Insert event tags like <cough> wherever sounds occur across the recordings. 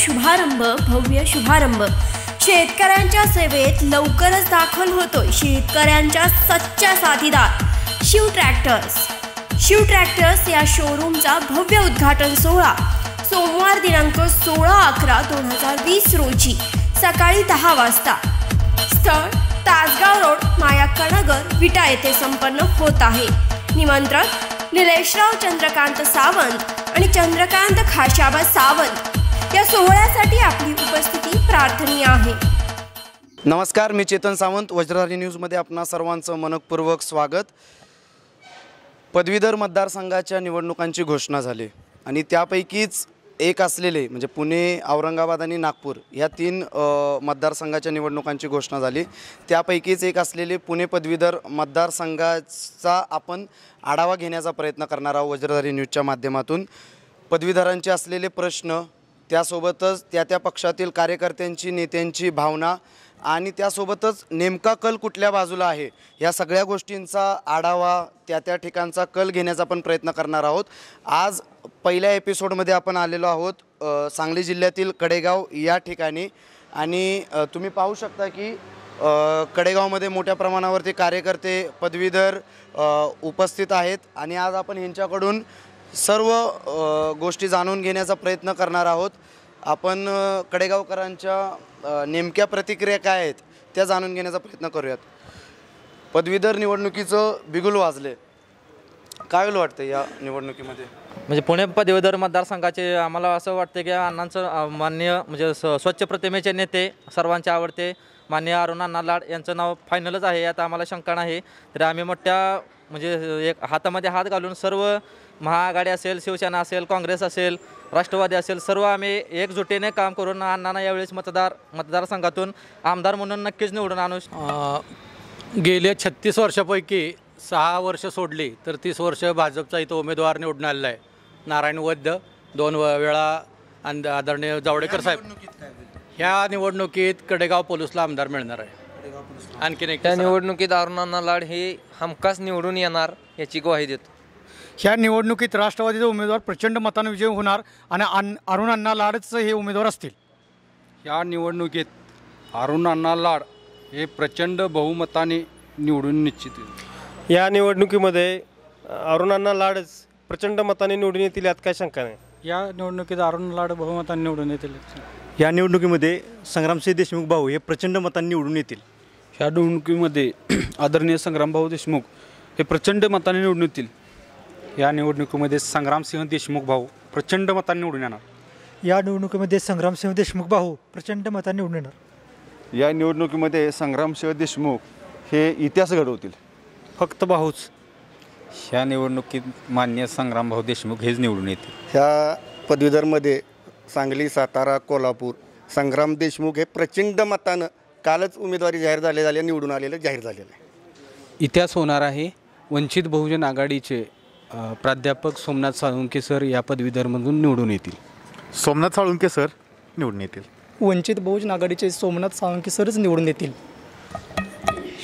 शुभारंभ भव्य शुभारंभ शेतकऱ्यांच्या सेवेत लवकरच दाखल होतोय शेतकऱ्यांच्या सच्चा साथीदार शिव ट्रॅक्टर्स शिव ट्रॅक्टर्स या शोरूमचा भव्य उद्घाटन सोहळा सोमवार दिनांक सोळा अकरा दोन हजार वीस रोजी सकाळी दहा वाजता स्थळ तासगाव रोड मायाक्कानगर विटा येथे संपन्न होत आहे निमंत्रक निलेशराव चंद्रकांत सावंत आणि चंद्रकांत खाशाबा सावंत या सोहळ्यासाठी आपली उपस्थिती प्रार्थनीय आहे नमस्कार मी चेतन सावंत वज्रधारी न्यूजमध्ये आपणा सर्वांचं मनपूर्वक स्वागत पदवीधर मतदारसंघाच्या निवडणुकांची घोषणा झाली आणि त्यापैकीच एक असलेले म्हणजे पुणे औरंगाबाद आणि नागपूर या तीन मतदारसंघाच्या निवडणुकांची घोषणा झाली त्यापैकीच एक असलेले पुणे पदवीधर मतदारसंघाचा आपण आढावा घेण्याचा प्रयत्न करणार आहोत वज्रधारी न्यूजच्या माध्यमातून पदवीधरांचे असलेले प्रश्न त्यासोबतच त्या त्या पक्षातील कार्यकर्त्यांची नेत्यांची भावना आणि त्यासोबतच नेमका कल कुठल्या बाजूला आहे या सगळ्या गोष्टींचा आढावा त्या त्या ठिकाणचा कल घेण्याचा आपण प्रयत्न करणार आहोत आज पहिल्या एपिसोडमध्ये आपण आलेलो आहोत सांगली जिल्ह्यातील कडेगाव या ठिकाणी आणि तुम्ही पाहू शकता की कडेगावमध्ये मोठ्या प्रमाणावरती कार्यकर्ते पदवीधर उपस्थित आहेत आणि आज आपण यांच्याकडून सर्व गोष्टी जाणून घेण्याचा प्रयत्न करणार आहोत आपण कडेगावकरांच्या नेमक्या प्रतिक्रिया काय आहेत त्या जाणून घेण्याचा प्रयत्न करूयात पदवीधर निवडणुकीचं बिगुल वाजले काय होईल वाटतं या निवडणुकीमध्ये म्हणजे पुणे पदवीधर मतदारसंघाचे आम्हाला असं वाटतं की अण्णांचं मान्य म्हणजे स्वच्छ प्रतिमेचे नेते सर्वांचे आवडते मान्य अरुण अण्णा लाड यांचं नाव फायनलच आहे यात आम्हाला शंका नाही तर आम्ही मोठ्या म्हणजे एक हातामध्ये हात घालून सर्व महाआघाडी असेल शिवसेना असेल काँग्रेस असेल राष्ट्रवादी असेल सर्व आम्ही एकजुटीने काम करून अण्णांना यावेळेस मतदार मतदारसंघातून आमदार म्हणून नक्कीच निवडून आणू गेल्या छत्तीस वर्षापैकी सहा वर्ष सोडली तर तीस वर्ष भाजपचा इथं उमेदवार निवडून आलेला आहे नारायण वैद्य दोन वेळा आदरणीय जावडेकर साहेब या निवडणुकीत कडेगाव पोलीसला आमदार मिळणार आहे आणखीन एक त्या निवडणुकीत अरुणांना लाड हे हमखास निवडून येणार याची ग्वाही देतो ह्या निवडणुकीत राष्ट्रवादीचे उमेदवार प्रचंड मताने विजय होणार आणि अरुणांना अरुण अण्णा लाडच हे उमेदवार असतील या निवडणुकीत अरुण लाड हे प्रचंड बहुमताने निवडून निश्चित होईल. या निवडणुकीमध्ये अरुणांना लाडच प्रचंड मताने निवडून येतील यात काय शंका नाही या निवडणुकीत अरुण लाड बहुमताने निवडून येतील या निवडणुकीमध्ये संग्रामसिंह देशमुख भाऊ हे प्रचंड मतांनी निवडून येतील या निवडणुकीमध्ये <clears throat> आदरणीय संग्रामभाऊ देशमुख हे प्रचंड मतांनी निवडून येतील या निवडणुकीमध्ये संग्रामसिंह देशमुख भाऊ प्रचंड मतांनी निवडून येणार या निवडणुकीमध्ये संग्रामसिंह देशमुख भाऊ प्रचंड मतांनी निवडून येणार या निवडणुकीमध्ये संग्रामसिंह देशमुख हे इतिहास घडवतील फक्त भाऊच ह्या निवडणुकीत मान्य संग्रामभाऊ देशमुख हेच निवडून येतील ह्या पदवीधरमध्ये सांगली सातारा कोल्हापूर संग्राम देशमुख हे प्रचंड मतानं कालच उमेदवारी जाहीर झाले झाले निवडून आलेले जाहीर झालेलं आहे इतिहास होणार आहे वंचित बहुजन आघाडीचे प्राध्यापक सोमनाथ साळुंके सर या पदवीधरमधून निवडून येतील सोमनाथ साळुंके सर निवडून येतील वंचित बहुजन आघाडीचे सोमनाथ साळुंके सरच निवडून येतील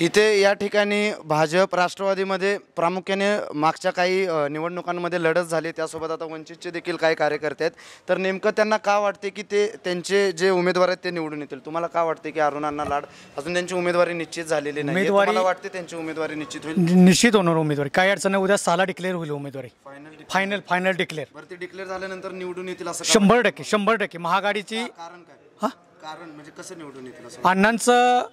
इथे या ठिकाणी भाजप राष्ट्रवादीमध्ये प्रामुख्याने मागच्या काही निवडणुकांमध्ये लढत झाली त्यासोबत आता वंचितचे देखील काही कार्यकर्ते आहेत तर नेमकं त्यांना का वाटते की ते त्यांचे जे उमेदवार आहेत ते निवडून येतील तुम्हाला का वाटते की अरुणांना लाड अजून त्यांची उमेदवारी निश्चित झालेली नाही उमेदवारी- वाटते त्यांची उमेदवारी निश्चित होईल निश्चित होणार उमेदवारी काही अडचण उद्या साला डिक्लेअर होईल उमेदवारी फायनल फायनल डिक्लेअर भरती डिक्लेअर झाल्यानंतर निवडून येतील असं शंभर टक्के शंभर टक्के महागाडीची कारण काय कारण म्हणजे कसं निवडून येतील असं अण्णांचं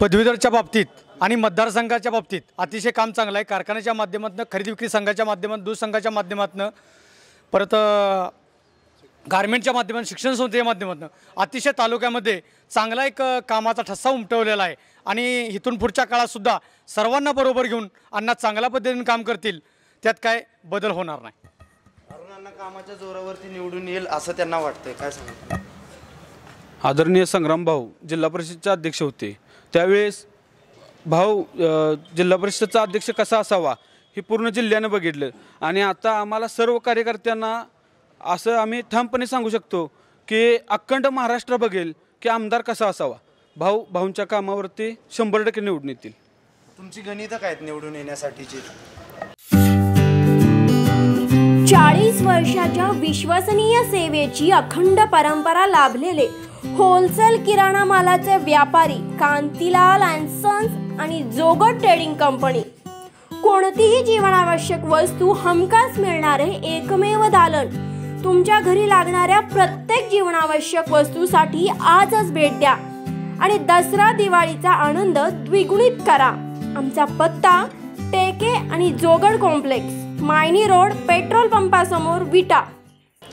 पदवीधरच्या बाबतीत आणि मतदारसंघाच्या बाबतीत अतिशय काम चांगलं आहे कारखान्याच्या माध्यमातून खरेदी विक्री संघाच्या माध्यमातून दूध संघाच्या माध्यमातून परत गारमेंटच्या माध्यमातून शिक्षण संस्थेच्या माध्यमातून अतिशय तालुक्यामध्ये चांगला एक कामाचा ठस्सा उमटवलेला आहे आणि इथून पुढच्या काळातसुद्धा सर्वांना बरोबर घेऊन अण्णा चांगल्या पद्धतीने काम करतील त्यात काय बदल होणार नाही अरुणांना कामाच्या जोरावरती निवडून येईल असं त्यांना वाटतंय काय सांगतो आदरणीय संग्राम भाऊ जिल्हा परिषदचे अध्यक्ष होते त्यावेळेस भाऊ जिल्हा परिषदचा अध्यक्ष कसा असावा हे पूर्ण जिल्ह्यानं बघितलं आणि आता आम्हाला सर्व कार्यकर्त्यांना असं आम्ही ठामपणे सांगू शकतो की अखंड महाराष्ट्र बघेल की आमदार कसा असावा भाऊ भाऊंच्या कामावरती शंभर टक्के निवडून येतील तुमची गणित काय निवडून येण्यासाठीची चाळीस वर्षाच्या विश्वसनीय सेवेची अखंड परंपरा लाभलेले होलसेल किराणा मालाचे व्यापारी कांतीलाल अँड सन्स आणि जोगट ट्रेडिंग कंपनी कोणतीही जीवनावश्यक वस्तू हमखास मिळणारे एकमेव दालन तुमच्या घरी लागणाऱ्या प्रत्येक जीवनावश्यक वस्तूसाठी आजच भेट द्या आणि दसरा दिवाळीचा आनंद द्विगुणित करा आमचा पत्ता टेके आणि Jogad complex Mayani road petrol पंपासमोर विटा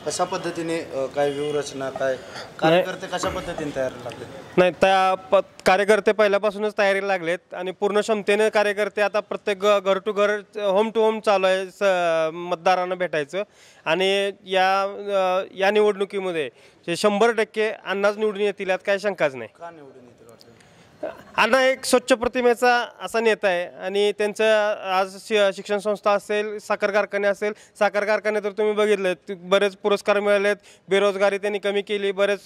कशा पद्धतीने काय व्यूहरचना काय कार्यकर्ते कशा पद्धतीने तयार लागले नाही त्या प कार्यकर्ते पहिल्यापासूनच तयारी लागलेत आणि पूर्ण क्षमतेने कार्यकर्ते आता प्रत्येक घर टू घर होम टू होम चालू आहे स मतदारांना भेटायचं आणि या या निवडणुकीमध्ये जे शंभर टक्के अन्नाच निवडून येतील यात काही शंकाच नाही का निवडून येतील आता एक स्वच्छ प्रतिमेचा असा नेता आहे आणि त्यांचं आज शि शिक्षण संस्था असेल साखर कारखाने असेल साखर कारखाने तर तुम्ही बघितलेत बरेच पुरस्कार मिळालेत बेरोजगारी त्यांनी कमी केली बरेच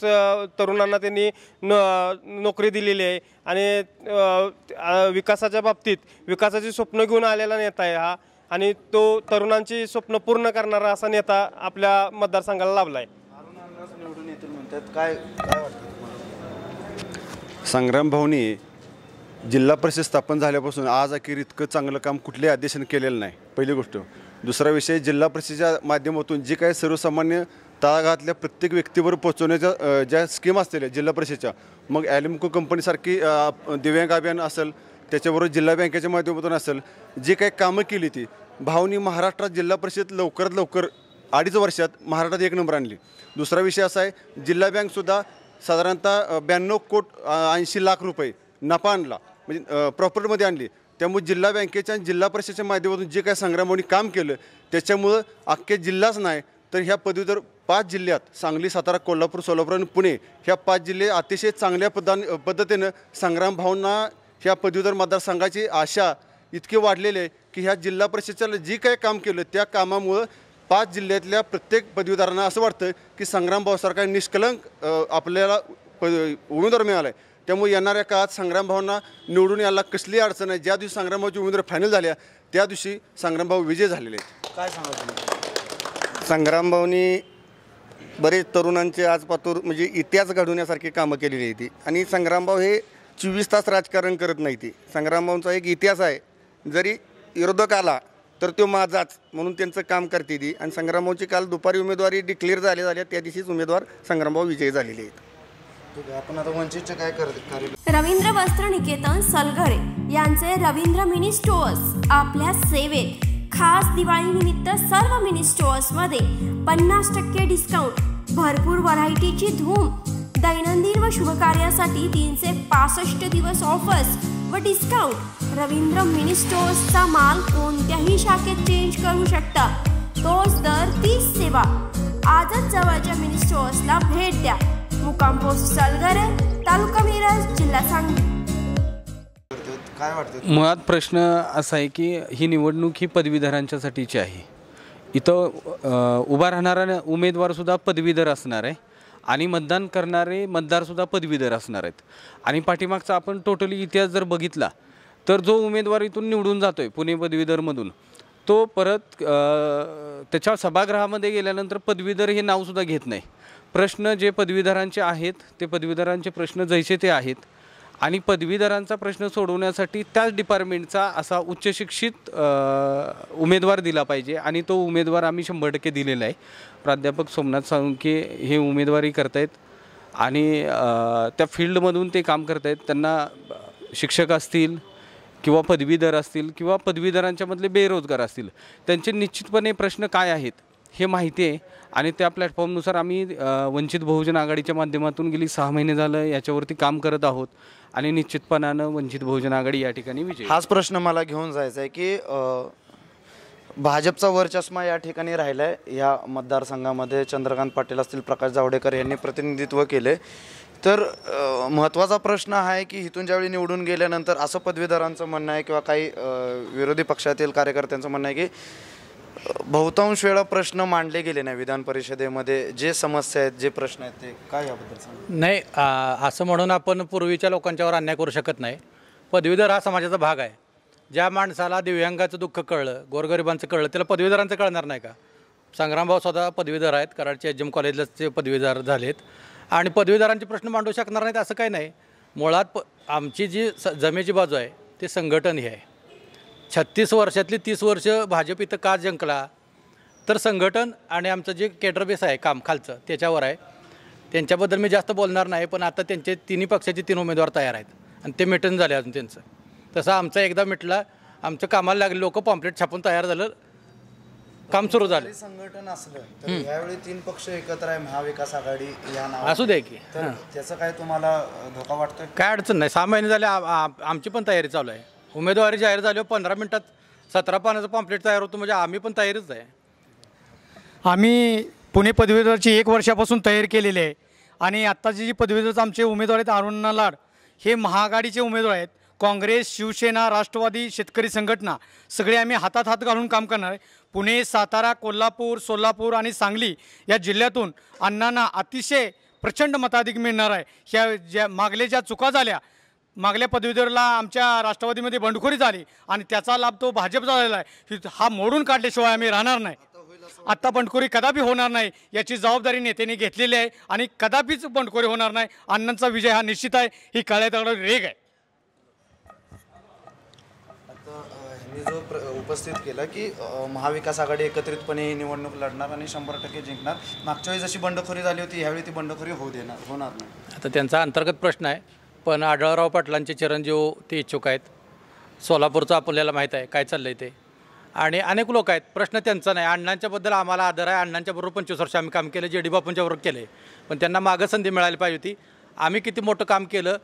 तरुणांना त्यांनी न नोकरी दिलेली आहे आणि विकासाच्या बाबतीत विकासाची स्वप्न घेऊन आलेला नेता आहे हा आणि तो तरुणांची स्वप्न पूर्ण करणारा असा नेता आपल्या मतदारसंघाला लाभला आहे काय संग्राम भाऊनी जिल्हा परिषद स्थापन झाल्यापासून आज अखेर इतकं चांगलं काम कुठल्याही अध्यक्षाने केलेलं नाही पहिली गोष्ट दुसरा विषय जिल्हा परिषदेच्या माध्यमातून जी काही सर्वसामान्य तळागातल्या प्रत्येक व्यक्तीवर पोहोचवण्याच्या ज्या स्कीम असतील जिल्हा परिषदेच्या मग ॲलिमको कंपनीसारखी दिव्यांग अभियान असेल त्याच्याबरोबर जिल्हा बँकेच्या माध्यमातून असेल जी काही कामं केली ती भावनी महाराष्ट्रात जिल्हा परिषद लवकरात लवकर अडीच वर्षात महाराष्ट्रात एक नंबर आणली दुसरा विषय असा आहे जिल्हा बँकसुद्धा साधारणतः ब्याण्णव कोट ऐंशी लाख रुपये नफा आणला म्हणजे प्रॉपर्टीमध्ये आणली त्यामुळे जिल्हा बँकेच्या जिल्हा परिषदेच्या माध्यमातून जे काही संग्रामभाऊनी काम केलं त्याच्यामुळं अख्ख्या जिल्हाच नाही तर ह्या पदवीधर पाच जिल्ह्यात सांगली सातारा कोल्हापूर सोलापूर आणि पुणे ह्या पाच जिल्हे अतिशय चांगल्या पद्धती पद्धतीनं संग्राम भावना ह्या पदवीधर मतदारसंघाची आशा इतकी वाढलेले आहे की ह्या जिल्हा परिषदेच्या जे काही काम केलं त्या कामामुळं पाच जिल्ह्यातल्या प्रत्येक पदवीदारांना असं वाटतं की संग्रामभाऊ सरकार निष्कलंक आपल्याला प उमेदवार मिळाला आहे त्यामुळे येणाऱ्या काळात संग्रामभाऊंना निवडून यायला कसली अडचण आहे ज्या दिवशी संग्रामभाऊची उमेदवार फायनल झाल्या त्या दिवशी भाऊ विजय झालेले आहेत काय सांगा संग्रामभाऊनी बरेच तरुणांचे आज पातूर म्हणजे इतिहास घडवण्यासारखी कामं केलेली आहे ती आणि भाऊ हे चोवीस तास राजकारण करत नाही ती संग्रामभाऊंचा एक इतिहास आहे जरी विरोधक आला तर तो माझाच म्हणून त्यांचं काम करते ती आणि संग्रामभाऊची काल दुपारी उमेदवारी डिक्लेअर झाले झाल्या त्या दिवशीच उमेदवार संग्रामभाऊ विजयी झालेले आहेत रवींद्र वस्त्र निकेतन सलगरे यांचे रवींद्र मिनी स्टोअर्स आपल्या सेवेत खास दिवाळी निमित्त सर्व मिनी स्टोअर्समध्ये पन्नास टक्के डिस्काउंट भरपूर व्हरायटीची धूम दैनंदिन व शुभकार्यासाठी तीनशे पासष्ट दिवस ऑफर्स व डिस्काउंट रवींद्र मिनी स्टोअर्सचा माल कोणत्याही शाखेत चेंज करू शकता तोच दर तीस सेवा आजच जवळच्या मिनी स्टोअर्सला भेट द्या मुकाम पोस्ट सलगरे तालुका मिरज जिल्हा सांगली मुळात प्रश्न असा आहे की ही निवडणूक ही पदवीधरांच्यासाठीची आहे इथं उभा राहणारा उमेदवारसुद्धा पदवीधर असणार आहे आणि मतदान करणारे मतदारसुद्धा पदवीधर असणार आहेत आणि पाठीमागचा आपण टोटली इतिहास जर बघितला तर जो उमेदवार इथून निवडून जातो आहे पुणे पदवीधरमधून तो परत त्याच्या सभागृहामध्ये गेल्यानंतर पदवीधर हे नावसुद्धा घेत नाही प्रश्न जे पदवीधरांचे आहेत ते पदवीधरांचे प्रश्न जैसे ते आहेत आणि पदवीधरांचा प्रश्न सोडवण्यासाठी त्याच डिपार्टमेंटचा असा उच्चशिक्षित उमेदवार दिला पाहिजे आणि तो उमेदवार आम्ही शंभर टक्के दिलेला आहे प्राध्यापक सोमनाथ साळुंके हे उमेदवारी करतायत आणि त्या फील्डमधून ते काम करतायत त्यांना शिक्षक असतील किंवा पदवीधर असतील किंवा पदवीधरांच्यामधले बेरोजगार असतील त्यांचे निश्चितपणे प्रश्न काय आहेत हे माहिती आहे आणि त्या प्लॅटफॉर्मनुसार आम्ही वंचित बहुजन आघाडीच्या माध्यमातून गेली सहा महिने झालं याच्यावरती काम करत आहोत आणि निश्चितपणानं वंचित बहुजन आघाडी या ठिकाणी विजय हाच प्रश्न मला घेऊन जायचा आहे की भाजपचा वर्चस्मा या ठिकाणी राहिला आहे या मतदारसंघामध्ये चंद्रकांत पाटील असतील प्रकाश जावडेकर यांनी प्रतिनिधित्व केले तर महत्त्वाचा प्रश्न हा आहे की इथून ज्यावेळी निवडून गेल्यानंतर असं पदवीधरांचं म्हणणं आहे किंवा काही विरोधी पक्षातील कार्यकर्त्यांचं म्हणणं आहे की बहुतांश वेळा प्रश्न मांडले गेले नाही विधान परिषदेमध्ये जे समस्या आहेत जे प्रश्न आहेत ते काय याबद्दल नाही असं म्हणून आपण पूर्वीच्या लोकांच्यावर अन्याय करू शकत नाही पदवीधर हा समाजाचा भाग आहे ज्या माणसाला दिव्यांगाचं दुःख कळलं गोरगरिबांचं कळलं त्याला पदवीधरांचं कळणार नाही का संग्रामभाऊ स्वतः पदवीधर आहेत कराडचे एच एम कॉलेजलाच ते पदवीधर झालेत आणि पदवीधरांचे प्रश्न मांडू शकणार नाहीत असं काही नाही मुळात प आमची जी स जमेची बाजू आहे ते संघटन ही आहे छत्तीस वर्षातली तीस वर्ष भाजप इथं का जिंकला तर संघटन आणि आमचं जे केडरबेस आहे काम खालचं त्याच्यावर आहे त्यांच्याबद्दल मी जास्त बोलणार नाही पण आता त्यांचे तिन्ही पक्षाचे तीन उमेदवार तयार आहेत आणि ते मिटन झाले अजून त्यांचं तसं आमचा एकदा मिटला आमचं कामाला लागले लोक पॉम्प्लेट छापून तयार झालं काम सुरू झालं संघटन असलं तर यावेळी तीन पक्ष एकत्र आहे महाविकास आघाडी या असू दे की त्याचं काय तुम्हाला धोका वाटतोय काय अडचण नाही सहा महिने झाले आमची पण तयारी चालू आहे उमेदवारी जाहीर झाली पंधरा मिनिटात सतरा पानाचं पॉम्प्लेट तयार होतो म्हणजे आम्ही पण तयारीच आहे आम्ही पुणे पदवीधरची एक वर्षापासून तयारी केलेली आहे आणि आत्ताची जी पदवीधरचं आमचे उमेदवार आहेत अरुण लाड हे महाआघाडीचे उमेदवार आहेत काँग्रेस शिवसेना राष्ट्रवादी शेतकरी संघटना सगळे आम्ही हातात हात घालून काम करणार आहे पुणे सातारा कोल्हापूर सोलापूर आणि सांगली या जिल्ह्यातून अण्णांना अतिशय प्रचंड मताधिक मिळणार आहे ह्या ज्या मागले ज्या चुका झाल्या मागल्या पदवीधरला आमच्या राष्ट्रवादीमध्ये बंडखोरी झाली आणि त्याचा लाभ तो भाजपचा झालेला आहे हा मोडून काढल्याशिवाय आम्ही राहणार नाही आत्ता बंडखोरी कदापि होणार नाही याची जबाबदारी नेत्यांनी घेतलेली आहे आणि कदापिच बंडखोरी होणार नाही अण्णांचा विजय हा निश्चित आहे ही काळ्या रेग आहे जो प्र उपस्थित केला की महाविकास आघाडी एकत्रितपणे ही निवडणूक लढणार आणि शंभर टक्के जिंकणार मागच्या वेळी जशी बंडखोरी झाली होती यावेळी ती बंडखोरी होऊ देणार होणार नाही आता त्यांचा अंतर्गत प्रश्न आहे पण आढळराव पाटलांचे चिरंजीव ते इच्छुक आहेत सोलापूरचं आपल्याला माहीत आहे काय चाललं आहे ते आणि अनेक लोक आहेत प्रश्न त्यांचा नाही अण्णांच्याबद्दल आम्हाला आदर आहे अण्णांच्याबरोबर पंचवीस वर्ष आम्ही काम केलं जे डी बापूंच्याबरोबर केले पण त्यांना मागं संधी मिळाली पाहिजे होती आम्ही किती मोठं काम केलं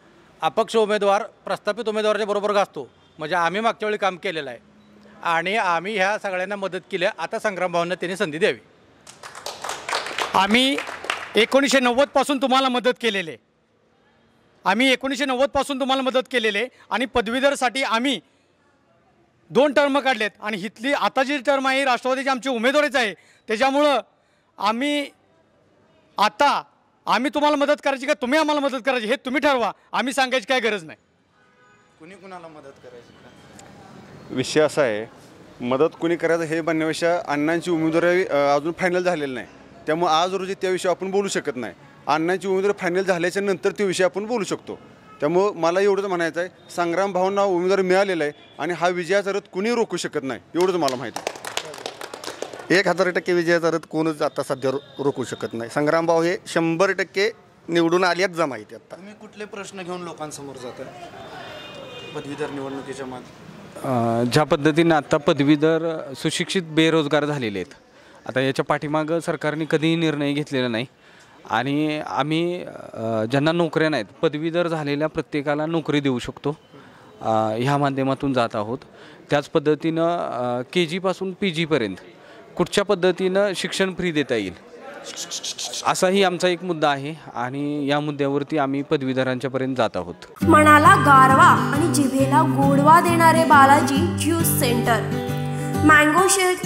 अपक्ष उमेदवार प्रस्थापित उमेदवाराच्या बरोबर गाजतो म्हणजे आम्ही मागच्या वेळी काम केलेलं आहे आणि आम्ही ह्या सगळ्यांना मदत केली आता भावांना त्यांनी संधी द्यावी आम्ही एकोणीसशे नव्वदपासून तुम्हाला मदत केलेले आम्ही एकोणीसशे नव्वदपासून तुम्हाला मदत केलेले आणि पदवीधरसाठी आम्ही दोन टर्म काढलेत आणि हिथली आता जी टर्म आहे राष्ट्रवादीची आमची उमेदवारीच आहे त्याच्यामुळं आम्ही आता आम्ही तुम्हाला मदत करायची का तुम्ही आम्हाला मदत करायची हे तुम्ही ठरवा आम्ही सांगायची काय गरज नाही कुणी कुणाला मदत करायची विषय असा आहे मदत कुणी करायचं हे बनण्यापेक्षा अण्णांची उमेदवारी अजून फायनल झालेली नाही त्यामुळे आज रोजी त्याविषयी आपण बोलू शकत नाही अण्णांची उमेदवारी फायनल झाल्याच्या नंतर तो विषय आपण बोलू शकतो त्यामुळं मला एवढंच म्हणायचं आहे संग्राम भावना उमेदवार मिळालेला आहे आणि हा विजयाचा रथ कुणी रोखू शकत नाही एवढंच मला माहिती आहे एक हजार टक्के विजयाचा रथ कोणच आता सध्या रोखू शकत नाही संग्राम भाऊ हे शंभर टक्के निवडून आहेत जमा माहिती आता तुम्ही कुठले प्रश्न घेऊन लोकांसमोर जातात पदवीधर निवडणुकीच्या माग ज्या पद्धतीनं आत्ता पदवीधर सुशिक्षित बेरोजगार झालेले आहेत आता याच्या पाठीमागं सरकारने कधीही निर्णय घेतलेला नाही आणि आम्ही ज्यांना नोकऱ्या नाहीत पदवीधर झालेल्या प्रत्येकाला नोकरी देऊ शकतो ह्या माध्यमातून जात आहोत त्याच पद्धतीनं के जीपासून पी जीपर्यंत कुठच्या पद्धतीनं शिक्षण फ्री देता येईल असाही आमचा एक मुद्दा आहे आणि या मुद्द्यावरती आम्ही पदवीधरांच्यापर्यंत जात आहोत मनाला गारवा आणि जिभेला गोडवा देणारे Balaji juice centre mango shake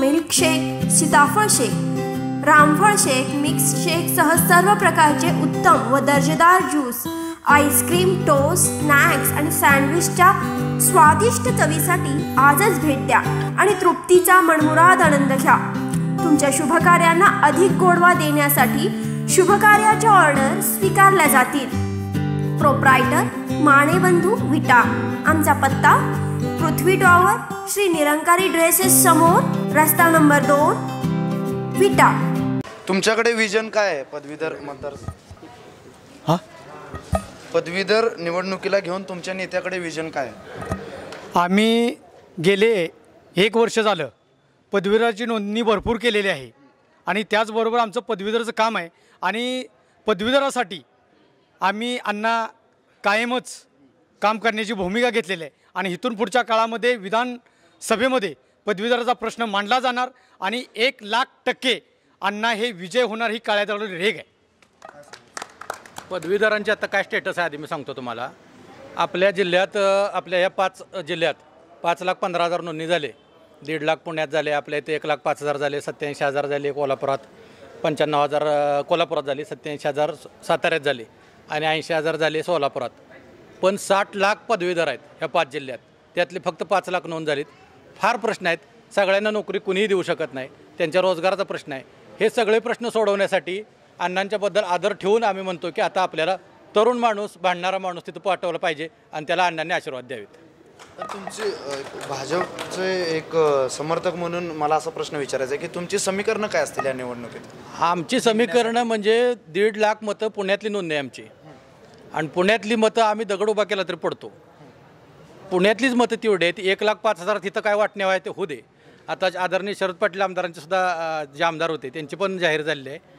milk shake सीताफळ शेक रामफळ शेक मिक्स शेक सह सर्व प्रकारचे उत्तम व दर्जेदार ज्यूस आईस्क्रीम टोस्ट स्नॅक्स आणि सँडविचच्या स्वादिष्ट चवीसाठी आजच भेट द्या आणि तृप्तीचा मनमुराद आनंद घ्या तुमच्या शुभकार्यांना अधिक गोडवा देण्यासाठी शुभकार्याच्या ऑर्डर स्वीकारल्या जातील प्रोप्रायटर माणेबंधू विटा आमचा पत्ता पृथ्वी टॉवर श्री निरंकारी ड्रेसेस समोर रस्ता नंबर दोन विटा तुमच्याकडे विजन काय आहे पदवीधर मतदार पदवीधर निवडणुकीला घेऊन तुमच्या नेत्याकडे विजन काय आम्ही गेले एक वर्ष झालं पदवीधराची नोंदणी भरपूर केलेली आहे आणि त्याचबरोबर आमचं पदवीधराचं काम आहे आणि पदवीधरासाठी आम्ही अण्णा कायमच काम करण्याची भूमिका घेतलेली आहे आणि इथून पुढच्या काळामध्ये विधानसभेमध्ये पदवीधराचा प्रश्न मांडला जाणार आणि एक लाख टक्के अण्णा हे विजय होणार ही काळ्याजवळ रेग आहे पदवीधरांची आता काय स्टेटस आहे आधी मी सांगतो तुम्हाला आपल्या जिल्ह्यात आपल्या या पाच जिल्ह्यात पाच लाख पंधरा हजार नोंदणी झाले दीड लाख पुण्यात झाले आपल्या इथे एक लाख पाच हजार झाले सत्याऐंशी हजार झाले कोल्हापुरात पंच्याण्णव हजार कोल्हापुरात झाले सत्याऐंशी हजार साताऱ्यात झाले आणि ऐंशी हजार झाले सोलापुरात पण साठ लाख पदवीधर आहेत ह्या पाच जिल्ह्यात त्यातले फक्त पाच लाख नोंद झालीत फार प्रश्न आहेत सगळ्यांना नोकरी कुणीही देऊ शकत नाही त्यांच्या रोजगाराचा प्रश्न आहे हे सगळे प्रश्न सोडवण्यासाठी अण्णांच्याबद्दल आदर ठेवून आम्ही म्हणतो की आता आपल्याला तरुण माणूस भांडणारा माणूस तिथं पाठवला पाहिजे आणि त्याला अण्णांनी आशीर्वाद द्यावेत तुमचे भाजपचे एक समर्थक म्हणून मला असा प्रश्न विचारायचा आहे की तुमची समीकरणं काय असतील या निवडणुकीत आमची समीकरणं म्हणजे दीड लाख मतं पुण्यातली आहे आमची आणि पुण्यातली मतं आम्ही दगड उभा केला तरी पडतो पुण्यातलीच मतं तेवढे आहेत एक लाख पाच हजार तिथं काय वाटणे व्हाय ते होऊ दे आता आदरणीय शरद पाटील आमदारांचे सुद्धा जे आमदार होते त्यांचे पण जाहीर झालेले आहे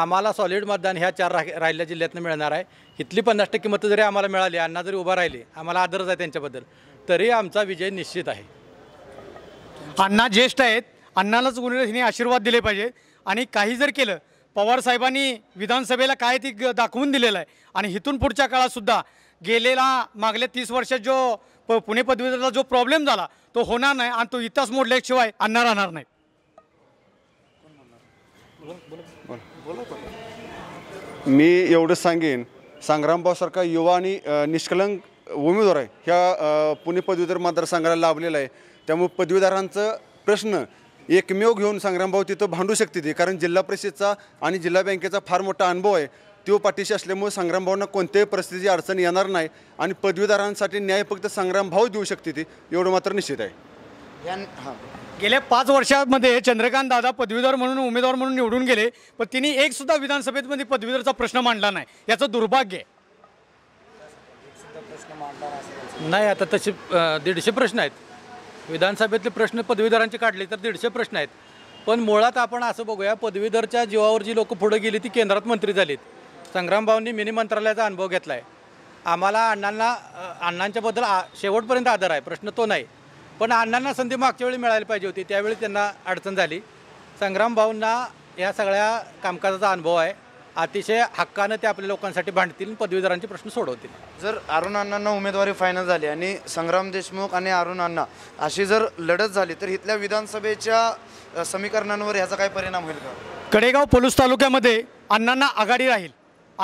आम्हाला सॉलिड मतदान ह्या चार रा राहिल्या जिल्ह्यातनं मिळणार आहे इथली पन्नास टक्के मतं जरी आम्हाला मिळाली अण्णा जरी उभा राहिले आम्हाला आदरच आहे त्यांच्याबद्दल तरी आमचा विजय निश्चित आहे अण्णा ज्येष्ठ आहेत अण्णालाच गुन्हे आशीर्वाद दिले पाहिजे आणि काही जर केलं पवार साहेबांनी विधानसभेला काय ती दाखवून दिलेलं आहे आणि इथून पुढच्या काळातसुद्धा गेलेला मागल्या तीस वर्षात जो प पुणे पदवीधरला जो प्रॉब्लेम झाला तो होणार नाही आणि तो इथंच मोडल्याशिवाय अण्णा राहणार नाही मी एवढं सांगेन सारखा युवा आणि निष्कलंक उमेदवार आहे ह्या पुणे पदवीधर मतदारसंघाला लाभलेला आहे त्यामुळे पदवीधरांचं प्रश्न एकमेव घेऊन संग्रामभाऊ तिथं भांडू शकते ते कारण जिल्हा परिषदचा आणि जिल्हा बँकेचा फार मोठा अनुभव आहे तो पाठीशी असल्यामुळे संग्रामभाऊंना कोणत्याही परिस्थितीची अडचण येणार नाही आणि पदवीधरांसाठी न्याय फक्त संग्रामभाऊ देऊ शकते ते एवढं मात्र निश्चित आहे गेल्या पाच वर्षामध्ये चंद्रकांत दादा पदवीधर म्हणून उमेदवार म्हणून निवडून गेले पण तिने एकसुद्धा सुद्धा विधानसभेमध्ये पदवीधरचा प्रश्न मांडला नाही याचं दुर्भाग्य आहे नाही आता तसे दीडशे प्रश्न आहेत विधानसभेतले प्रश्न पदवीधरांचे काढले तर दीडशे प्रश्न आहेत पण मुळात आपण असं बघूया पदवीधरच्या जीवावर जी लोकं पुढे गेली ती केंद्रात मंत्री झालीत भाऊंनी मिनी मंत्रालयाचा अनुभव घेतला आहे आम्हाला अण्णांना अण्णांच्याबद्दल आ शेवटपर्यंत आदर आहे प्रश्न तो नाही पण अण्णांना संधी मागच्या वेळी मिळायला पाहिजे होती त्यावेळी त्यांना अडचण झाली संग्रामभाऊंना या सगळ्या कामकाजाचा अनुभव आहे अतिशय हक्कानं ते आपल्या लोकांसाठी भांडतील पदवीधरांचे प्रश्न सोडवतील जर अरुण अण्णांना उमेदवारी फायनल झाली आणि संग्राम देशमुख आणि अरुण अण्णा अशी जर लढत झाली तर इथल्या विधानसभेच्या समीकरणांवर ह्याचा काय परिणाम होईल का कडेगाव पोलूस तालुक्यामध्ये अण्णांना आघाडी राहील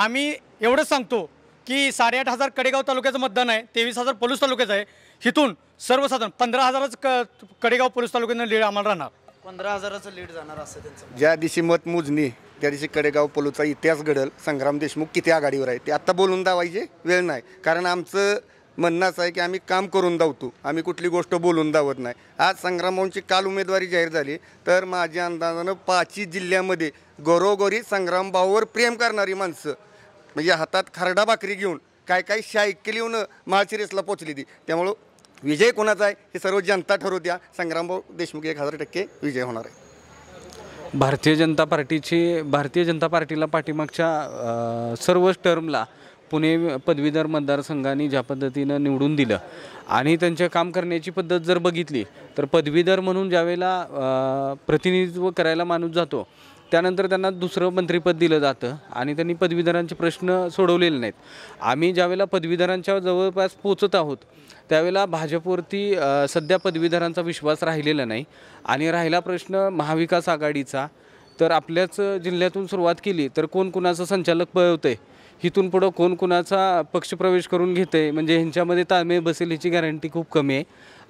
आम्ही एवढंच सांगतो की साडेआठ हजार कडेगाव तालुक्याचं मतदान आहे तेवीस हजार पोलूस तालुक्याचं आहे इथून सर्वसाधारण पंधरा हजारच क कडेगाव पोलीस तालुक्यानं लीड आम्हाला राहणार पंधरा हजाराचं लीड जाणार असं ज्या दिवशी मत मोजणी त्या दिवशी कडेगाव पोलूचा इतिहास घडल संग्राम देशमुख किती आघाडीवर आहे ते आत्ता बोलून दावायचे वेळ नाही कारण आमचं म्हणणंच आहे की आम्ही काम करून धावतो आम्ही कुठली गोष्ट बोलून दावत नाही आज संग्रामांची काल उमेदवारी जाहीर झाली तर माझ्या अंदाजानं पाचही जिल्ह्यामध्ये घरोघरी संग्रामभाऊवर प्रेम करणारी माणसं म्हणजे हातात खरडा भाकरी घेऊन काय काय शायकल येऊन माळशिरेसला पोचली ती त्यामुळं विजय कोणाचा आहे हे सर्व जनता द्या संग्रामभाऊ देशमुख एक हजार टक्के विजय होणार आहे भारतीय जनता पार्टीची भारतीय जनता पार्टीला पाठीमागच्या सर्व टर्मला पुणे पदवीधर मतदारसंघाने ज्या पद्धतीनं निवडून दिलं आणि त्यांचे काम करण्याची पद्धत जर बघितली तर पदवीधर म्हणून ज्यावेळेला प्रतिनिधित्व करायला माणूस जातो त्यानंतर त्यांना दुसरं मंत्रिपद दिलं जातं आणि त्यांनी पदवीधरांचे प्रश्न सोडवलेले नाहीत आम्ही ज्यावेळेला पदवीधरांच्या जवळपास पोचत आहोत त्यावेळेला भाजपवरती सध्या पदवीधरांचा विश्वास राहिलेला नाही आणि राहिला प्रश्न महाविकास आघाडीचा तर आपल्याच जिल्ह्यातून सुरुवात केली तर कोण कुणाचं संचालक पळवतं आहे इथून पुढं कोण कोणाचा पक्षप्रवेश करून घेते आहे म्हणजे ह्यांच्यामध्ये ताळमेळ बसेल ह्याची गॅरंटी खूप कमी आहे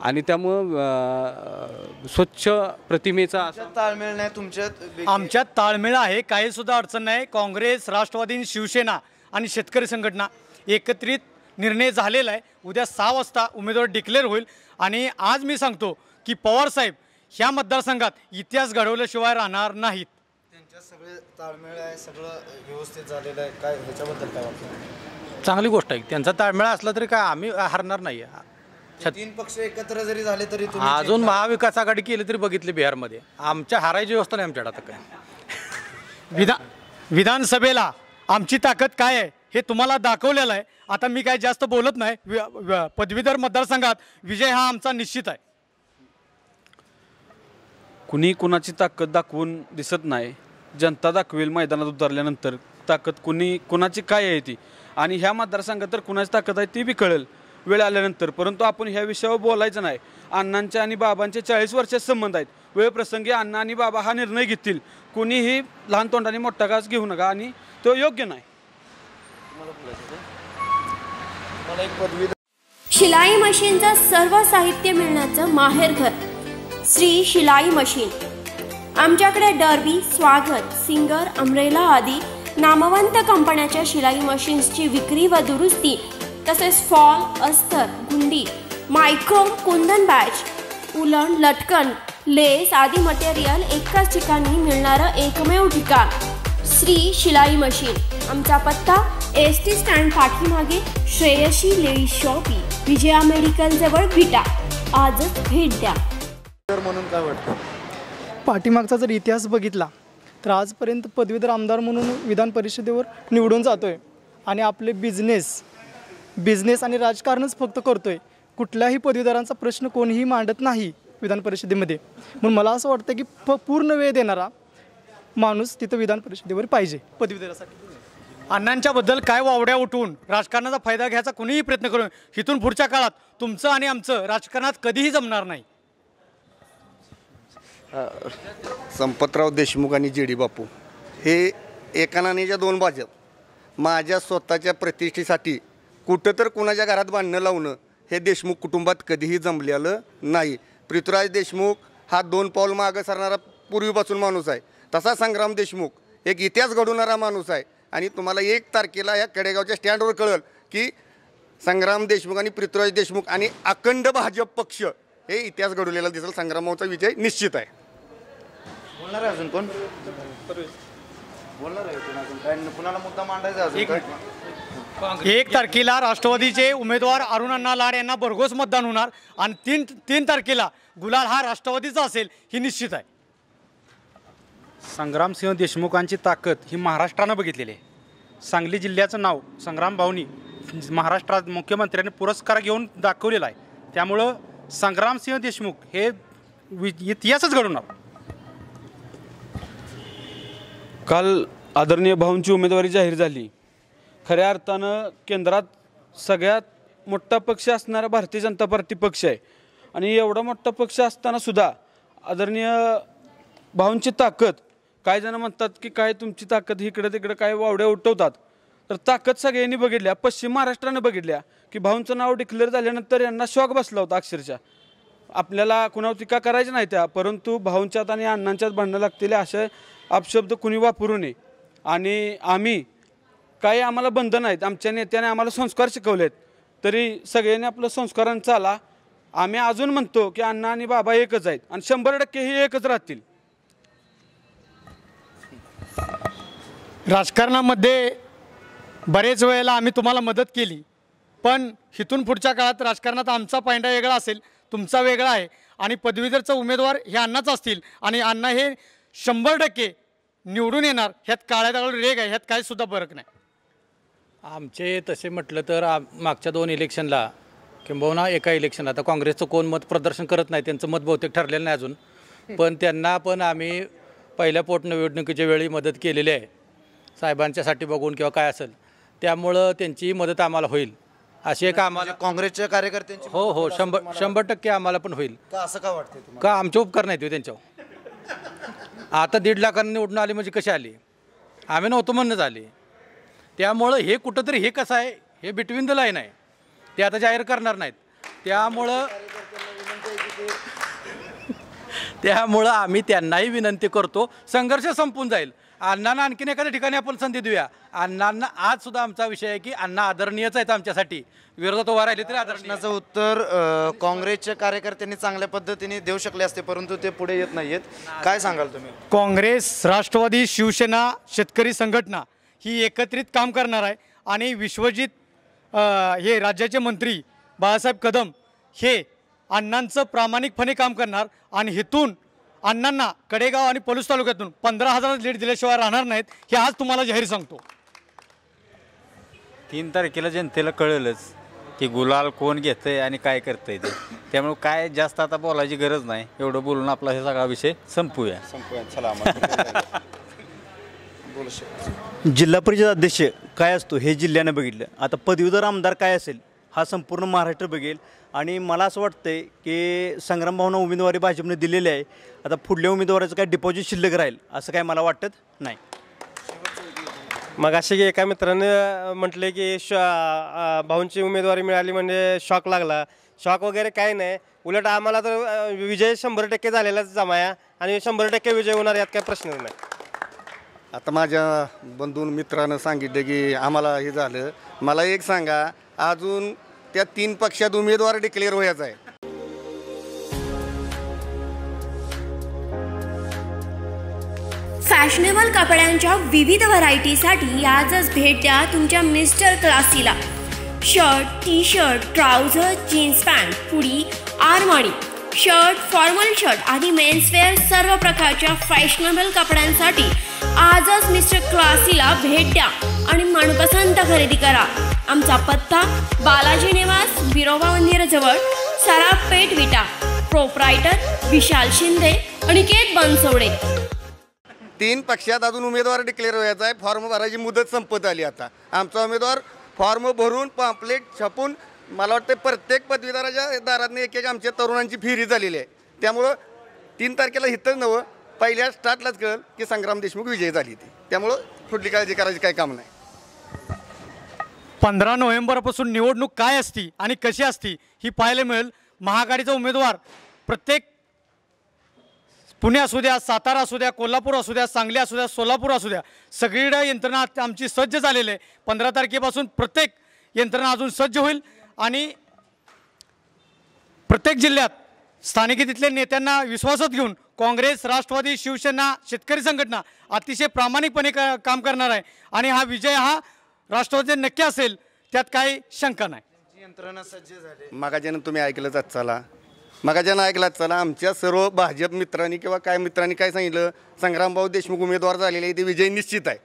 आणि त्यामुळं स्वच्छ प्रतिमेचा ताळमेळ नाही तुमच्यात आमच्यात ताळमेळ आहे काही सुद्धा अडचण नाही काँग्रेस राष्ट्रवादी शिवसेना आणि शेतकरी संघटना एकत्रित निर्णय झालेला आहे उद्या सहा वाजता उमेदवार डिक्लेअर होईल आणि आज मी सांगतो की पवारसाहेब ह्या मतदारसंघात इतिहास घडवल्याशिवाय राहणार नाहीत चांगली गोष्ट आहे त्यांचा ताळमेळ असला तरी काय आम्ही हरणार नाही म्हणजे तीन पक्ष एकत्र जरी झाले तरी अजून महाविकास आघाडी केली तरी बघितले बिहारमध्ये आमच्या हारायची व्यवस्था नाही आमच्याकडे आता काय विधानसभेला आमची ताकद काय आहे हे तुम्हाला दाखवलेलं आहे आता मी काय जास्त बोलत नाही पदवीधर मतदारसंघात विजय हा आमचा निश्चित आहे कुणी कुणाची ताकद दाखवून दिसत नाही जनता दाखवेल मैदानात उतरल्यानंतर ताकद कुणी कुणाची काय आहे ती आणि ह्या मतदारसंघात तर कुणाची ताकद आहे ती बी कळेल वेळ आल्यानंतर परंतु आपण ह्या विषयावर बोलायचं नाही अण्णांच्या आणि बाबांचे चाळीस वर्षाचे संबंध आहेत वेळप्रसंगी अण्णा आणि बाबा हा निर्णय घेतील कुणीही लहान तोंडाने मोठा घास घेऊ नका आणि तो योग्य नाही शिलाई मशीनचं सर्व साहित्य मिळण्याचं माहेर घर श्री शिलाई मशीन आमच्याकडे डर्बी स्वागत सिंगर अमरेला आदी नामवंत कंपन्याच्या शिलाई मशीन्सची विक्री व दुरुस्ती तसेच फॉल अस्तर गुंडी मायक्रोम कुंदन बॅच उलण लटकन लेस आदी मटेरियल एकाच ठिकाणी मिळणारं एकमेव ठिकाण श्री शिलाई मशीन आमचा पत्ता एस टी स्टँड पाठीमागे Shreyashi ladies shoppe Vijaya medical जवळ विटा आजच भेट द्या म्हणून काय वाटतं पाठीमागचा जर इतिहास बघितला तर आजपर्यंत पदवीधर आमदार म्हणून विधान परिषदेवर निवडून जातो आहे आणि आपले बिझनेस बिझनेस आणि राजकारणच फक्त करतो आहे कुठल्याही पदवीधरांचा प्रश्न कोणीही मांडत नाही विधान परिषदेमध्ये म्हणून मला असं वाटतं की प पूर्ण वेळ देणारा माणूस तिथं विधान परिषदेवर पाहिजे पदवीधरासाठी अण्णांच्याबद्दल काय वावड्या उठून राजकारणाचा फायदा घ्यायचा कोणीही प्रयत्न करून इथून पुढच्या काळात तुमचं आणि आमचं राजकारणात कधीही जमणार नाही संपतराव देशमुख आणि जे डी बापू हे एका नाण्याच्या दोन भाजप माझ्या स्वतःच्या प्रतिष्ठेसाठी कुठं तर कुणाच्या घरात बांधणं लावणं हे देशमुख कुटुंबात कधीही जमलेलं नाही पृथ्वीराज देशमुख हा दोन पाऊल मागं सरणारा पूर्वीपासून माणूस आहे तसा संग्राम देशमुख एक इतिहास घडवणारा माणूस आहे आणि तुम्हाला एक तारखेला या कडेगावच्या स्टँडवर कळल की संग्राम देशमुख आणि पृथ्वीराज देशमुख आणि अखंड भाजप पक्ष हे इतिहास घडवलेला दिसेल संग्रामाचा विजय निश्चित आहे बोलणार आहे अजून कोण बोलणार आहे कुणाला मुद्दा मांडायचा एक तारखेला राष्ट्रवादीचे उमेदवार अरुण अण्णा लाड यांना भरघोस मतदान होणार आणि तीन तीन तारखेला गुलाल हा राष्ट्रवादीचा असेल ही निश्चित आहे संग्रामसिंह देशमुखांची ताकद ही महाराष्ट्रानं बघितलेली आहे सांगली जिल्ह्याचं नाव संग्राम भाऊनी महाराष्ट्रात मुख्यमंत्र्यांनी पुरस्कार घेऊन दाखवलेला आहे त्यामुळं संग्रामसिंह देशमुख हे वि इतिहासच घडवणार काल आदरणीय भाऊंची उमेदवारी जाहीर झाली खऱ्या अर्थानं केंद्रात सगळ्यात मोठा पक्ष असणारा भारतीय जनता पार्टी पक्ष आहे आणि एवढा मोठा पक्ष असताना सुद्धा आदरणीय भाऊंची ताकद काही जण म्हणतात की काय तुमची ताकद इकडे तिकडे काय वावड्या उठवतात तर ताकद सगळ्यांनी बघितल्या पश्चिम महाराष्ट्रानं बघितल्या की भाऊंचं नाव डिक्लेअर झाल्यानंतर यांना शॉक बसला होता अक्षरशः आपल्याला कुणावर टीका करायची नाही त्या परंतु भाऊंच्यात आणि अण्णांच्यात भांडणं लागतील असे अपशब्द कुणी वापरू नये आणि आम्ही काही आम्हाला बंधन आहेत आमच्या नेत्याने आम्हाला संस्कार शिकवलेत तरी सगळ्यांनी आपलं संस्कारांचा आला आम्ही अजून म्हणतो की अण्णा आणि बाबा एकच आहेत आणि शंभर टक्के हे एकच राहतील राजकारणामध्ये बरेच वेळेला आम्ही तुम्हाला मदत केली पण हिथून पुढच्या काळात राजकारणात आमचा पायंडा वेगळा असेल तुमचा वेगळा आहे आणि पदवीधरचा उमेदवार हे अण्णाच असतील आणि अण्णा हे शंभर टक्के निवडून येणार ह्यात काळ्या रेग आहे ह्यात काहीसुद्धा फरक नाही आमचे तसे म्हटलं तर मागच्या दोन इलेक्शनला किंबहुना एका इलेक्शनला आता काँग्रेसचं कोण मत प्रदर्शन करत नाही त्यांचं मत बहुतेक ठरलेलं नाही अजून पण त्यांना पण आम्ही पहिल्या पोटनिवडणुकीच्या वेळी मदत केलेली आहे साहेबांच्यासाठी बघून किंवा काय असेल त्यामुळं त्यांची मदत आम्हाला होईल असे म्हणजे का आम्हाला काँग्रेसच्या कार्यकर्त्यांची हो हो शंभर शंभर टक्के आम्हाला पण होईल का असं का वाटते का आमचे उपकार नाहीत हो त्यांच्यावर आता दीड लाखांनी निवडून आले म्हणजे कशी आली आम्ही नव्हतो म्हणणं झाली त्यामुळं हे कुठंतरी हे कसं आहे हे बिटवीन द लाईन आहे ते आता जाहीर करणार नाहीत त्यामुळं त्यामुळं आम्ही त्यांनाही विनंती करतो संघर्ष संपून जाईल अण्णांना आणखीन एखाद्या ठिकाणी आपण संधी देऊया अण्णांना आज सुद्धा आमचा विषय आहे की अण्णा आदरणीयच आहेत आमच्यासाठी विरोधात उभा राहिले तरी आदरणीयाचं उत्तर काँग्रेसच्या कार्यकर्त्यांनी चांगल्या पद्धतीने देऊ शकले असते परंतु ते पुढे येत नाहीयेत काय सांगाल तुम्ही काँग्रेस राष्ट्रवादी शिवसेना शेतकरी संघटना ही एकत्रित काम करणार आहे आणि विश्वजित हे राज्याचे मंत्री बाळासाहेब कदम हे अण्णांचं प्रामाणिकपणे काम करणार आणि इथून अण्णांना कडेगाव आणि पोलीस तालुक्यातून पंधरा हजार लीड दिल्याशिवाय राहणार नाहीत हे आज तुम्हाला जाहीर सांगतो तीन तारखेला जनतेला कळेलच की गुलाल कोण घेतंय आणि काय करतंय ते त्यामुळे काय जास्त आता बोलायची गरज नाही एवढं बोलून आपला हे सगळा विषय संपूया संपूया जिल्हा परिषद अध्यक्ष काय असतो हे जिल्ह्याने बघितलं आता पदवीधर आमदार काय असेल हा संपूर्ण महाराष्ट्र बघेल आणि मला असं वाटतंय की संग्राम भावना उमेदवारी भाजपने दिलेली आहे आता पुढल्या उमेदवाराचं काय डिपॉझिट शिल्लक राहील असं काय मला वाटत नाही मग असे की एका मित्राने म्हटले की श भाऊंची उमेदवारी मिळाली म्हणजे शॉक लागला शॉक वगैरे काही नाही उलट आम्हाला तर विजय शंभर टक्के झालेलाच जमाया आणि शंभर टक्के विजय होणार यात काही प्रश्न नाही आता माझ्या बंधून मित्रानं सांगितलं की आम्हाला हे झालं मला एक सांगा अजून त्या तीन पक्षात उमेदवार डिक्लेअर व्हायचा आहे फॅशनेबल कपड्यांच्या विविध व्हरायटीसाठी आजच भेट द्या तुमच्या मिस्टर क्लासीला shirt T shirt trouser jeans pant पुडी आरमाणी शर्ट फॉर्मल शर्ट आणि मेन्सवेअर सर्व प्रकारच्या फॅशनेबल कपड्यांसाठी आजच मिस्टर क्लासीला भेट द्या आणि मनपसंत खरेदी करा आमचा पत्ता बालाजी निवास बिरोबा मंदिराजवळ पेट विटा प्रोपरायटर विशाल शिंदे अनिकेत बनसोडे तीन पक्षात अजून उमेदवार डिक्लेअर व्हायचा आहे फॉर्म भरायची मुदत संपत आली आता आमचा उमेदवार फॉर्म भरून पॉम्पलेट छापून मला वाटतं प्रत्येक पदवीधाराच्या दारातनं एक एक आमच्या तरुणांची फेरी झालेली आहे त्यामुळं तीन तारखेला हितच नवं पहिल्या स्टार्टलाच कळल की संग्राम देशमुख विजयी झाली ती त्यामुळं कुठली काळजी करायची काही काम नाही पंधरा नोव्हेंबरपासून निवडणूक काय असती आणि कशी असती ही पाहायला मिळेल महाआघाडीचा उमेदवार प्रत्येक पुणे असू द्या सातारा असू द्या कोल्हापूर असू द्या सांगली असू द्या सोलापूर असू द्या सगळीकडे यंत्रणा आमची सज्ज झालेली आहे पंधरा तारखेपासून प्रत्येक यंत्रणा अजून सज्ज होईल आणि प्रत्येक जिल्ह्यात स्थानिक तिथल्या नेत्यांना विश्वासात घेऊन काँग्रेस राष्ट्रवादी शिवसेना शेतकरी संघटना अतिशय प्रामाणिकपणे काम करणार आहे आणि हा विजय हा राष्ट्रवादी नक्की असेल त्यात काही शंका नाही यंत्रणा सज्ज झाली मागाच्यानं तुम्ही ऐकलंच जात चला मगाच्यानं ऐकलाच चला आमच्या सर्व भाजप मित्रांनी किंवा काय मित्रांनी काय सांगितलं संग्रामभाऊ देशमुख उमेदवार झालेले ते विजय निश्चित आहे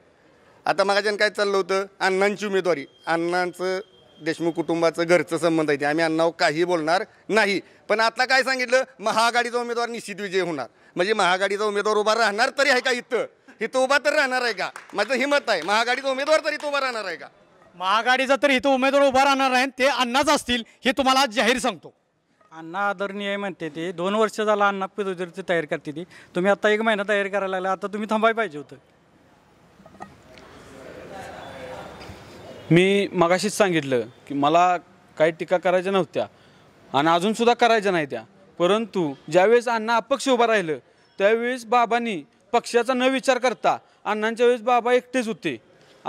आता मगाच्यानं काय चाललं होतं अण्णांची उमेदवारी अण्णांचं देशमुख कुटुंबाचं घरचं संबंध आहे ते आम्ही अण्णाव काही बोलणार नाही पण आता काय सांगितलं महाआघाडीचा उमेदवार निश्चित विजय होणार म्हणजे महाआघाडीचा उमेदवार उभा राहणार तरी आहे का इथं हित उभा तर राहणार आहे का माझं हे आहे महाआघाडीचा उमेदवार तर इथं उभा राहणार आहे का महाआघाडीचा तर इथं उमेदवार उभा राहणार आहे ते अण्णाच असतील हे तुम्हाला जाहीर सांगतो अण्णा आदरणीय म्हणते ते दोन वर्ष झाला अण्णा पदोदरची तयार करते ती तुम्ही आता एक महिना तयार करायला लागला आता तुम्ही थांबाय पाहिजे होतं मी मगाशीच सांगितलं की मला काही टीका करायच्या नव्हत्या आणि अजूनसुद्धा करायच्या नाही त्या परंतु ज्यावेळेस अण्णा अपक्ष उभं राहिलं त्यावेळेस बाबांनी पक्षाचा न विचार करता अण्णांच्या वेळेस बाबा एकटेच होते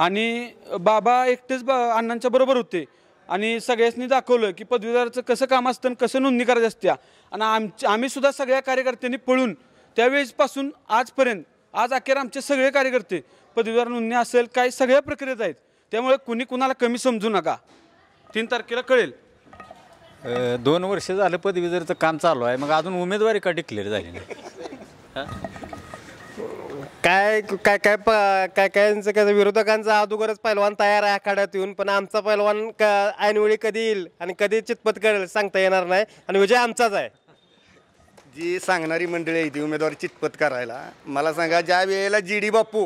आणि बाबा एकटेच बा अण्णांच्या बरोबर होते आणि सगळ्यांनी दाखवलं की पदवीधराचं कसं काम असतं आणि कसं नोंदणी करायचं असते आणि आमच्या आम्हीसुद्धा सगळ्या कार्यकर्त्यांनी पळून त्यावेळेसपासून आजपर्यंत आज अखेर आमचे सगळे कार्यकर्ते पदवीधर नोंदणी असेल काय सगळ्या प्रक्रियेत आहेत त्यामुळे कुणी कुणाला कमी समजू नका तीन तारखेला कळेल दोन वर्ष झालं पदवीधरचं काम चालू आहे मग अजून उमेदवारी का डिक्लेअर झाली नाही काय काय काय प काय यांचं काय विरोधकांचा अगोदरच पैलवान तयार आहे आखाड्यात येऊन पण आमचा पैलवान क ऐनवेळी कधी येईल आणि कधी चितपत कळेल सांगता येणार नाही आणि विजय आमचाच आहे जी सांगणारी मंडळी आहे ती उमेदवार चितपत करायला मला सांगा ज्या वेळेला जी डी बापू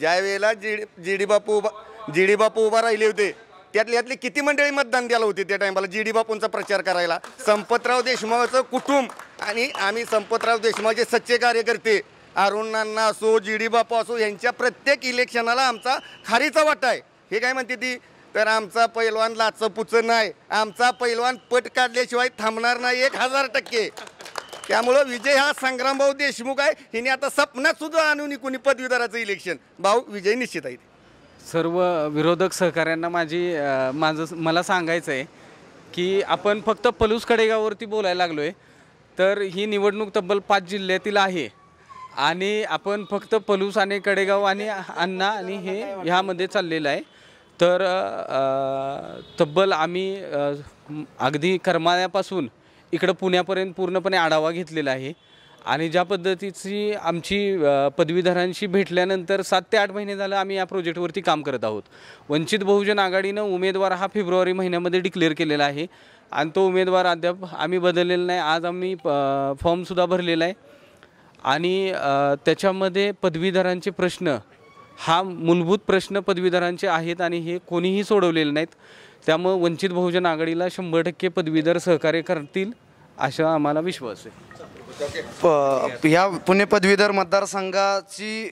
ज्या वेळेला जी जी डी बापू उभा जी डी बापू उभा राहिले होते त्यातले यातले किती मंडळी मतदान द्यायला होते त्या टायमाला जी डी बापूंचा प्रचार करायला संपतराव देशमुखचं कुटुंब आणि आम्ही संपतराव देशमुखचे सच्चे कार्यकर्ते अरुणांना असो जी डी बापा असो यांच्या प्रत्येक इलेक्शनाला आमचा खारीचा वाटा आहे हे काय म्हणते ती तर आमचा पैलवान लाचं पुचं नाही आमचा पैलवान पट काढल्याशिवाय थांबणार नाही एक हजार टक्के त्यामुळं विजय हा भाऊ देशमुख आहे हिने आता सपनात सुद्धा आणून कुणी पदवीधराचं इलेक्शन भाऊ विजय निश्चित आहे सर्व विरोधक सहकाऱ्यांना माझी माझं मला सांगायचं आहे की आपण फक्त पलूस कडेगाववरती बोलायला लागलो आहे तर ही निवडणूक तब्बल पाच जिल्ह्यातील आहे आणि आपण फक्त पलूस आणि कडेगाव आणि अण्णा आणि हे ह्यामध्ये चाललेलं आहे तर तब्बल आम्ही अगदी करमाळ्यापासून इकडं पुण्यापर्यंत पूर्णपणे आढावा घेतलेला आहे आणि ज्या पद्धतीची आमची पदवीधरांशी भेटल्यानंतर सात ते आठ महिने झालं आम्ही या प्रोजेक्टवरती काम करत आहोत वंचित बहुजन आघाडीनं उमेदवार हा फेब्रुवारी महिन्यामध्ये डिक्लेअर केलेला आहे आणि तो उमेदवार अद्याप आम्ही बदललेला नाही आज आम्ही फॉर्मसुद्धा भरलेला आहे आणि त्याच्यामध्ये पदवीधरांचे प्रश्न हा मूलभूत प्रश्न पदवीधरांचे आहेत आणि हे कोणीही सोडवलेले नाहीत त्यामुळं वंचित बहुजन आघाडीला शंभर टक्के पदवीधर सहकार्य करतील असा आम्हाला विश्वास आहे ह्या पुणे पदवीधर मतदारसंघाची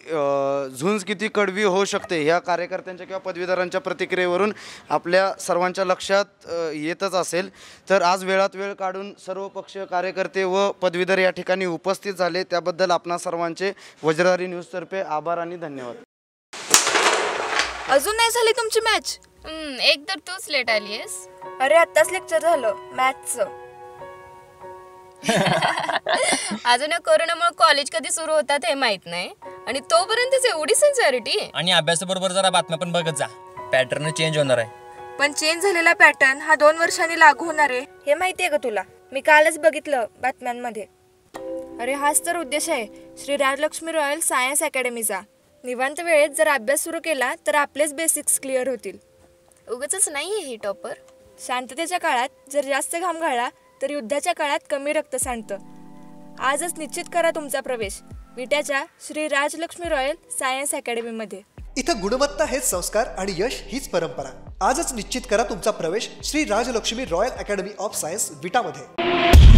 झुंज किती कडवी होऊ शकते ह्या कार्यकर्त्यांच्या किंवा पदवीधरांच्या प्रतिक्रियेवरून आपल्या सर्वांच्या लक्षात येतच असेल तर आज वेळात वेळ काढून सर्व पक्ष कार्यकर्ते व पदवीधर या ठिकाणी उपस्थित झाले त्याबद्दल आपणा सर्वांचे वज्रधारी न्यूजतर्फे आभार आणि धन्यवाद अजून नाही झाली तुमची मॅच एक तूच लेट आली अरे आत्ताच लेक्चर झालं मॅथचं <laughs> अजून कोरोनामुळे कॉलेज कधी सुरू होतात हे माहित नाही आणि तोपर्यंतच एवढी सिन्सिअरिटी आणि अभ्यासाबरोबर जरा बातम्या पण बघत जा पॅटर्न चेंज होणार आहे पण चेंज झालेला पॅटर्न हा दोन वर्षांनी लागू होणार आहे हे माहिती आहे का तुला मी कालच बघितलं बातम्यांमध्ये अरे हाच तर उद्देश आहे श्री राजलक्ष्मी रॉयल सायन्स अकॅडमीचा निवांत वेळेत जर अभ्यास सुरू केला तर आपलेच बेसिक्स क्लिअर होतील उगाच नाही आहे ही टॉपर शांततेच्या काळात जर जास्त घाम घाला तर युद्धाच्या काळात कमी रक्त सांडतं आजच निश्चित करा तुमचा प्रवेश विट्याच्या श्री राजलक्ष्मी रॉयल सायन्स मध्ये इथं गुणवत्ता हेच संस्कार आणि यश हीच परंपरा आजच निश्चित करा तुमचा प्रवेश Shri Rajlakshmi royal academy of science विटामध्ये